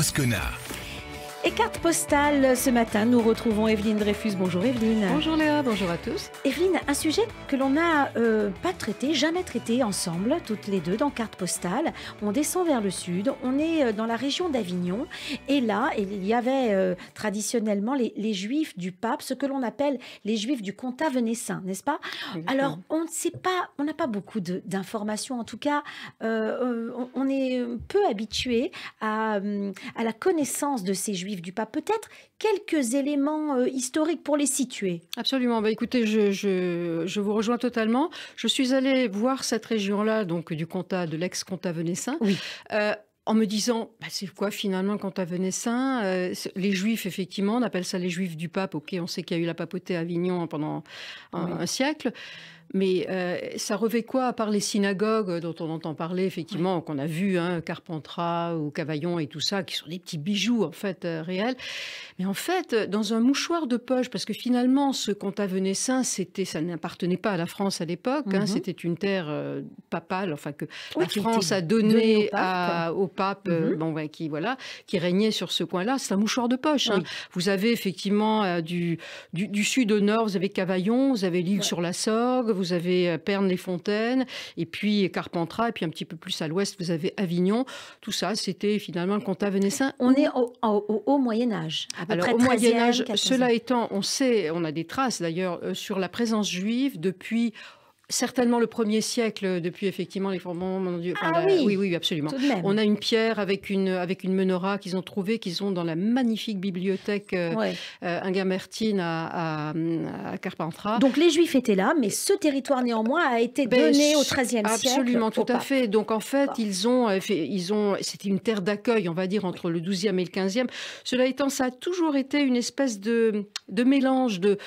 Moscona. Et carte postale, ce matin, nous retrouvons Evelyne Dreyfus. Bonjour Evelyne. Bonjour Léa, bonjour à tous. Evelyne, un sujet que l'on n'a euh, pas traité, jamais traité ensemble, toutes les deux, dans carte postale. On descend vers le sud, on est euh, dans la région d'Avignon. Et là, il y avait euh, traditionnellement les, juifs du pape, ce que l'on appelle les juifs du comtat venessin, n'est-ce pas Alors, on ne sait pas, on n'a pas beaucoup d'informations. En tout cas, on, est peu habitué hum, à la connaissance de ces juifs du pape. Peut-être quelques éléments euh, historiques pour les situer. Absolument. Bah, écoutez, je, vous rejoins totalement. Je suis allé voir cette région-là, donc du comtat, de l'ex-comtat venessin. Oui. Euh, en me disant, bah, c'est quoi finalement quand euh, à Les juifs, effectivement, on appelle ça les juifs du pape. Ok, on sait qu'il y a eu la papauté à Avignon pendant un siècle. Mais euh, ça revêt quoi, à part les synagogues euh, dont on entend parler, effectivement, qu'on a vu, hein, Carpentras ou Cavaillon et tout ça, qui sont des petits bijoux, en fait, euh, réels. Mais en fait, dans un mouchoir de poche, parce que finalement, ce qu'on Venessin, c'était, ça n'appartenait pas à la France à l'époque, hein, mhm. c'était une terre papale, enfin, que la France a donné, au pape, mhm. bon, qui, voilà, qui régnait sur ce coin-là. C'est un mouchoir de poche. Hein. Vous avez effectivement du, du, sud au nord, vous avez Cavaillon, vous avez l'île sur la Sorgue, vous avez euh, Pernes-les-Fontaines, et puis Carpentras, et puis un petit peu plus à l'ouest, vous avez Avignon. Tout ça, c'était finalement le à vénécin. On est au, Moyen Âge. Alors au Moyen Âge, cela étant, on sait, on a des traces d'ailleurs euh, sur la présence juive depuis certainement le premier siècle depuis effectivement les fondements. Enfin, ah, oui. oui, absolument. On a une pierre avec une avec une menorah qu'ils ont trouvée, qu'ils ont dans la magnifique bibliothèque euh, euh, Ingamertine à, Carpentras. Donc les Juifs étaient là, mais ce territoire néanmoins a été ben, donné au XIIIe siècle. Absolument, tout à fait. Donc en fait, ils ont, euh, ils ont, c'était une terre d'accueil, on va dire entre le XIIe et le XVe. Cela étant, ça a toujours été une espèce de de mélange de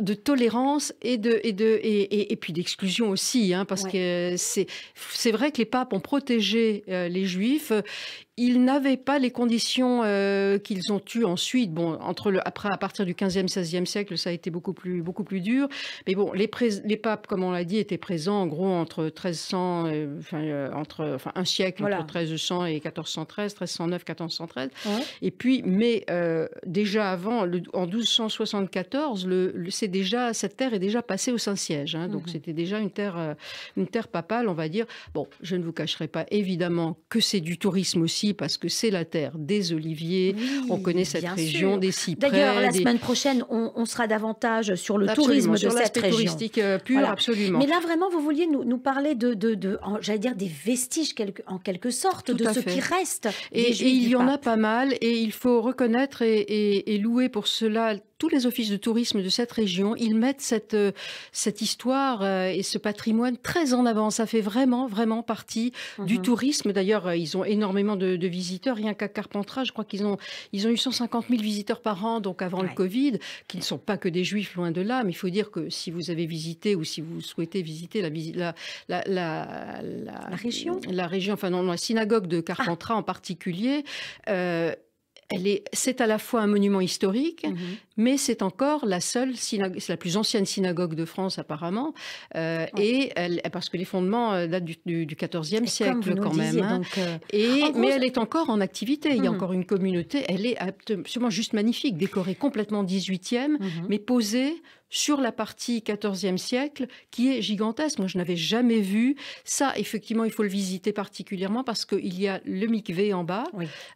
de tolérance et de et de et puis d'exclusion aussi, hein, parce que c'est vrai que les papes ont protégé euh, les juifs ils n'avaient pas les conditions euh, qu'ils ont eues ensuite. Bon, entre le, après, à partir du 15e, 16e siècle, ça a été beaucoup plus, beaucoup plus dur. Mais bon, les, les papes, comme on l'a dit, étaient présents en gros entre 1300, euh, enfin, euh, entre, enfin, un siècle, entre 1300 et 1413, 1309, 1413. Et puis, mais déjà avant, en 1274, le, c'est déjà, cette terre est déjà passée au Saint-Siège. Hein. donc, mhm. c'était déjà une terre, une terre papale, on va dire. Bon, je ne vous cacherai pas évidemment que c'est du tourisme aussi parce que c'est la terre des oliviers. on connaît cette région des cyprès. D'ailleurs, la semaine prochaine, on, sera davantage sur le tourisme sur de cette région. touristique euh, pur, absolument. Mais là, vraiment, vous vouliez nous, parler de, j'allais dire, des vestiges en quelque sorte, de ce qui reste. Et, il y en a pas mal, et il faut reconnaître et louer pour cela tous les offices de tourisme de cette région, ils mettent cette, euh, cette histoire euh, et ce patrimoine très en avant. Ça fait vraiment, vraiment partie du mhm. tourisme. D'ailleurs, euh, ils ont énormément de, visiteurs. Rien qu'à Carpentras, je crois qu'ils ont, ils ont eu 150 000 visiteurs par an, donc avant le Covid, qui ne sont pas que des juifs, loin de là. Mais il faut dire que si vous avez visité ou si vous souhaitez visiter la, la, la, la, région, la région, enfin non, la synagogue de Carpentras en particulier, c'est à la fois un monument historique, mhm. mais c'est encore la seule la plus ancienne synagogue de France apparemment, euh, et elle, parce que les fondements euh, datent du, XIVe siècle quand même. Hein. Euh, mais elle est encore en activité. Il y a mhm. encore une communauté. Elle est absolument juste magnifique, décorée complètement 18e, mhm. mais posée sur la partie 14e siècle qui est gigantesque. Moi, je n'avais jamais vu ça. Effectivement, il faut le visiter particulièrement parce qu'il y a le Mikvé en bas,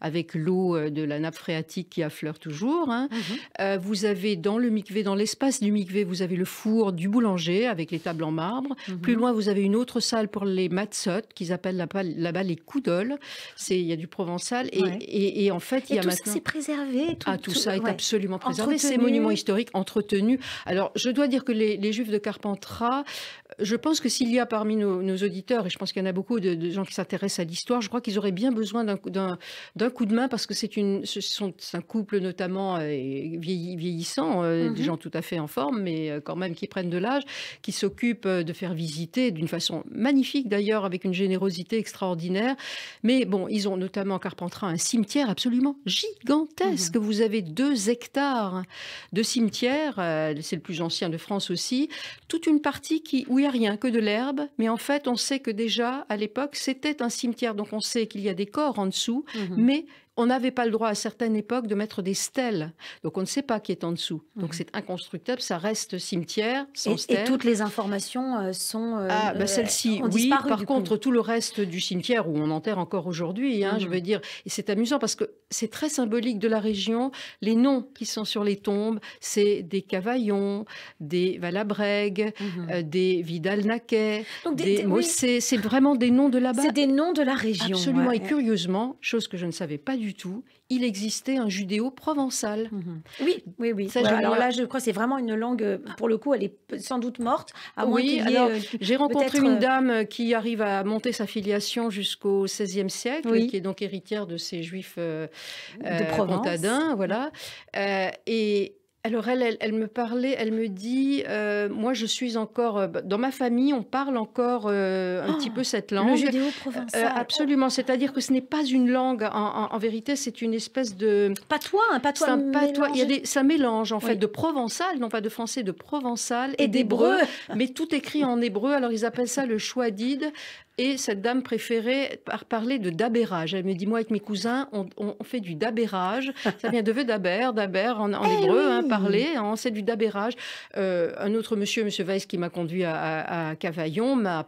avec l'eau euh, de la nappe phréatique qui affleure toujours. Hein. Mhm. Euh, vous avez dans le Mikvé, dans l'espace du Mikvé, vous avez le four du boulanger avec les tables en marbre. Mhm. Plus loin, vous avez une autre salle pour les matzot qu'ils appellent là-bas les coudoles. C'est il y a du provençal et, en fait il y a tout maintenant. c'est préservé. Tout, ah, ça est absolument préservé. C'est monument historique entretenu. Alors je dois dire que les, Juifs de Carpentras, euh, je pense que s'il y a parmi nos, auditeurs, et je pense qu'il y en a beaucoup de, gens qui s'intéressent à l'histoire, je crois qu'ils auraient bien besoin d'un coup de main parce que c'est un couple notamment euh, vieillissant, euh, des mhm. gens tout à fait en forme, mais quand même qui prennent de l'âge, qui s'occupent de faire visiter d'une façon magnifique d'ailleurs, avec une générosité extraordinaire. Mais bon, ils ont notamment Carpentras un cimetière absolument gigantesque. Mhm. Vous avez deux hectares de cimetière, c'est le plus anciens de France aussi, toute une partie qui, où il n'y a rien, que de l'herbe. Mais en fait, on sait que déjà, à l'époque, c'était un cimetière. Donc on sait qu'il y a des corps en dessous, mhm. mais on n'avait pas le droit à certaines époques de mettre des stèles. Donc on ne sait pas qui est en dessous. Donc mhm. c'est inconstructable. ça reste cimetière sans stèle. Et toutes les informations euh, sont. Euh, ah, bah, euh, celle-ci, oui. par contre, tout le reste du cimetière où on enterre encore aujourd'hui, hein, je mhm. veux dire, et c'est amusant parce que c'est très symbolique de la région. Les noms qui sont sur les tombes, c'est des Cavaillons, des Valabrègues, mhm. des Vidal-Naquet, des, C'est vraiment des noms de là-bas. C'est des noms de la région. Absolument. Et curieusement, chose que je ne savais pas du du tout, il existait un judéo-provençal. Mhm. Oui, oui, oui. Ça, alors là, je crois c'est vraiment une langue, euh, pour le coup, elle est sans doute morte. À oui, euh, j'ai rencontré une euh, dame qui arrive à monter sa filiation jusqu'au 16e siècle, qui est donc héritière de ces juifs de Provence. voilà. et alors elle, elle, me parlait, elle me dit, euh, moi je suis encore, euh, dans ma famille on parle encore euh, un petit ah, peu cette langue. Le judéo-provençal. absolument, c'est-à-dire que ce n'est pas une langue, en, vérité c'est une espèce de... Patois, hein, un patois un patois, il y a des, ça mélange en fait de provençal, non pas de français, de provençal et, d'hébreu, mais tout écrit en hébreu, alors ils appellent ça le chouadide ». Et cette dame préférait parler de dabérage. Elle me dit, moi, avec mes cousins, on, fait du dabérage. Ça vient de daber, daber en, eh hébreu, hein, parler, on hein, c'est du dabérage. Euh, un autre monsieur, monsieur Weiss, qui m'a conduit à, Cavaillon, m'a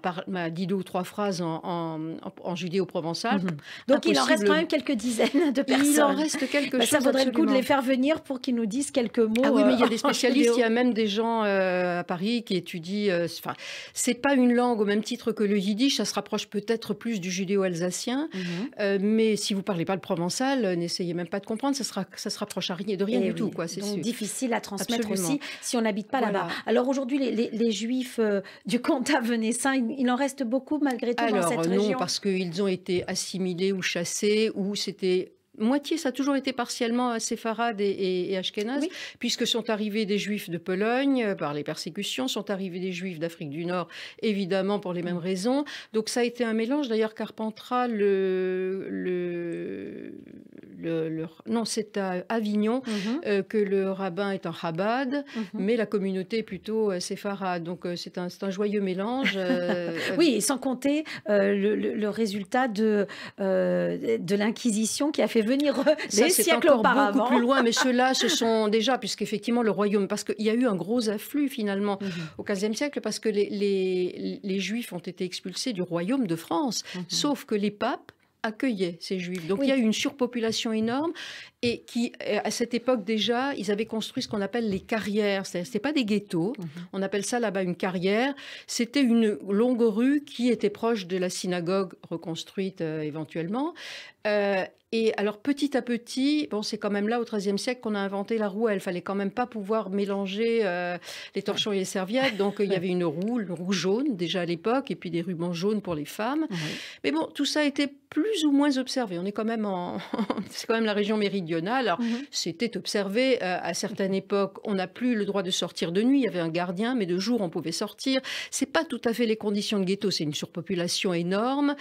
dit deux ou trois phrases en, en, en judéo-provençal. Mhm. Donc il en reste quand même quelques dizaines de personnes. Il en reste quelques bah, Ça vaudrait le coup de les faire venir pour qu'ils nous disent quelques mots. Ah oui, mais il y a euh, des spécialistes, il y a même des gens euh, à Paris qui étudient. Enfin, c'est pas une langue au même titre que le yiddish, ça sera rapproche peut-être plus du judéo-alsacien. Mhm. Euh, mais si vous parlez pas le provençal, euh, n'essayez même pas de comprendre, ça, sera, ça se rapproche à rien, de rien eh du tout. Quoi, c'est difficile à transmettre aussi si on n'habite pas là-bas. Alors aujourd'hui, les, juifs euh, du comté venaissin, il, il, en reste beaucoup malgré tout dans cette non, parce qu'ils ont été assimilés ou chassés, ou c'était moitié, ça a toujours été partiellement euh, séfarade et, et, et puisque sont arrivés des juifs de Pologne euh, par les persécutions, sont arrivés des juifs d'Afrique du Nord, évidemment pour les mêmes mm. raisons. Donc ça a été un mélange. D'ailleurs, Carpentras le le, non, c'est à Avignon mhm. euh, que le rabbin est un Chabad mhm. mais la communauté est plutôt euh, séfarade. Donc euh, c'est un, un, joyeux mélange. oui, et sans compter le, résultat de, de l'Inquisition qui a fait venir des siècles auparavant. Beaucoup plus loin, mais ceux-là, ce sont déjà, puisqu'effectivement le royaume, parce qu'il y a eu un gros afflux finalement mhm. au XVe siècle, parce que les, les Juifs ont été expulsés du royaume de France, sauf que les papes accueillait ces juifs. Donc il y a eu une surpopulation énorme et qui, euh, à cette époque déjà, ils avaient construit ce qu'on appelle les carrières. Ce n'était pas des ghettos, mhm. on appelle ça là-bas une carrière. C'était une longue rue qui était proche de la synagogue reconstruite euh, éventuellement. Euh, et alors petit à petit, bon, c'est quand même là au XIIIe siècle qu'on a inventé la roue. Il fallait quand même pas pouvoir mélanger euh, les torchons et les serviettes. Donc euh, il y avait une roue, une roue jaune déjà à l'époque, et puis des rubans jaunes pour les femmes. Mais bon, tout ça était plus ou moins observé. On est quand même en, c'est quand même la région méridionale. Alors mhm. c'était observé à certaines époques. On n'a plus le droit de sortir de nuit. Il y avait un gardien, mais de jour on pouvait sortir. C'est pas tout à fait les conditions de ghetto. C'est une surpopulation énorme,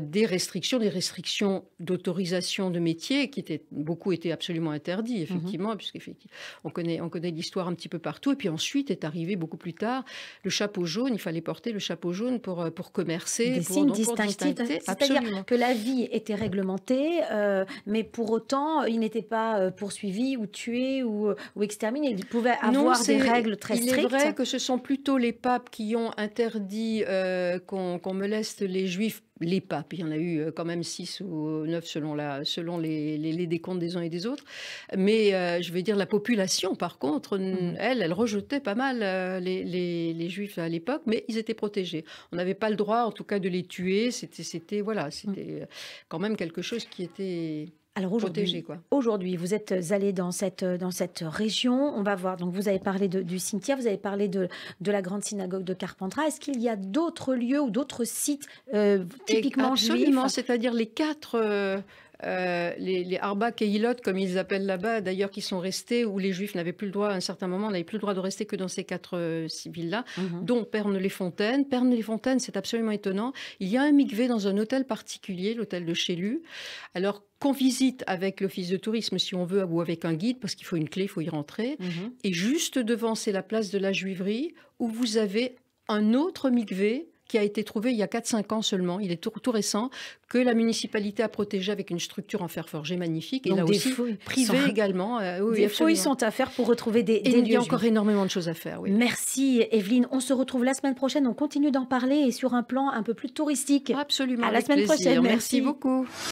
des restrictions, des restrictions d'autorisation de métier qui était beaucoup étaient absolument interdit mhm. effectivement puisqu'on connaît on connaît l'histoire un petit peu partout et puis ensuite est arrivé beaucoup plus tard le chapeau jaune il fallait porter le chapeau jaune pour euh, pour commercer des pour, signes c'est-à-dire que la vie était réglementée euh, mais pour autant euh, il n'était pas poursuivi ou tué ou, exterminé il pouvait avoir des règles très strictes il est vrai que ce sont plutôt les papes qui ont interdit qu'on me laisse les juifs les papes, il y en a eu euh, quand même six ou neuf selon, selon les, les, décomptes des uns et des autres. Mais euh, je veux dire, la population, par contre, mm. elle, elle rejetait pas mal euh, les, juifs à l'époque, mais ils étaient protégés. On n'avait pas le droit, en tout cas, de les tuer. C'était, c'était voilà, mm. c'était quand même quelque chose qui était alors aujourd'hui, aujourd'hui, vous êtes allé dans cette, dans cette région. On va voir. Donc, vous avez parlé du cimetière, vous avez parlé de, de la grande synagogue de Carpentras. Est-ce qu'il y a d'autres lieux ou d'autres sites euh, typiquement juifs c'est-à-dire les quatre, euh, euh, les, les Arba Keilot, comme ils appellent là-bas, d'ailleurs, qui sont restés, où les Juifs n'avaient plus le droit, à un certain moment, n'avaient plus le droit de rester que dans ces quatre euh, villes-là, mhm. dont Perne-les-Fontaines. Perne-les-Fontaines, c'est absolument étonnant. Il y a un mikvé dans un hôtel particulier, l'hôtel de Chélu. Alors, qu'on visite avec l'office de tourisme si on veut ou avec un guide parce qu'il faut une clé, il faut y rentrer. Mhm. Et juste devant, c'est la place de la Juiverie où vous avez un autre mikvé qui a été trouvé il y a 4-5 ans seulement, il est tout, récent, que la municipalité a protégé avec une structure en fer forgé magnifique. Et Donc là des aussi, privée également. Euh, oui, des fouilles sont à faire pour retrouver des, des lieux. Il y a encore énormément de choses à faire. Oui. Merci Evelyne. On se retrouve la semaine prochaine. On continue d'en parler et sur un plan un peu plus touristique. Absolument. À la semaine prochaine. Merci beaucoup.